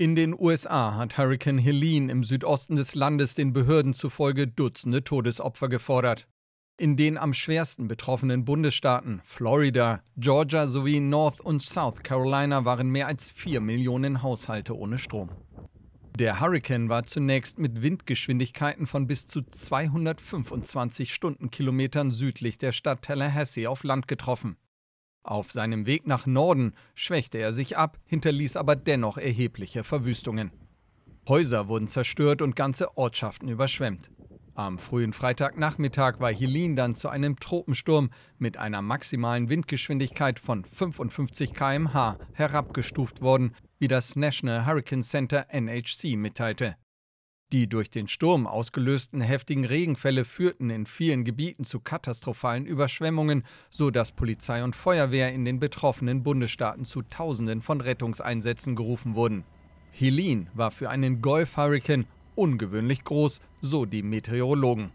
In den USA hat Hurrikan Helene im Südosten des Landes den Behörden zufolge Dutzende Todesopfer gefordert. In den am schwersten betroffenen Bundesstaaten Florida, Georgia sowie North und South Carolina waren mehr als 4 Millionen Haushalte ohne Strom. Der Hurrikan war zunächst mit Windgeschwindigkeiten von bis zu 225 Stundenkilometern südlich der Stadt Tallahassee auf Land getroffen. Auf seinem Weg nach Norden schwächte er sich ab, hinterließ aber dennoch erhebliche Verwüstungen. Häuser wurden zerstört und ganze Ortschaften überschwemmt. Am frühen Freitagnachmittag war Helene dann zu einem Tropensturm mit einer maximalen Windgeschwindigkeit von 55 km/h herabgestuft worden, wie das National Hurricane Center NHC mitteilte. Die durch den Sturm ausgelösten heftigen Regenfälle führten in vielen Gebieten zu katastrophalen Überschwemmungen, so dass Polizei und Feuerwehr in den betroffenen Bundesstaaten zu Tausenden von Rettungseinsätzen gerufen wurden. Helene war für einen Golf-Hurrikan ungewöhnlich groß, so die Meteorologen.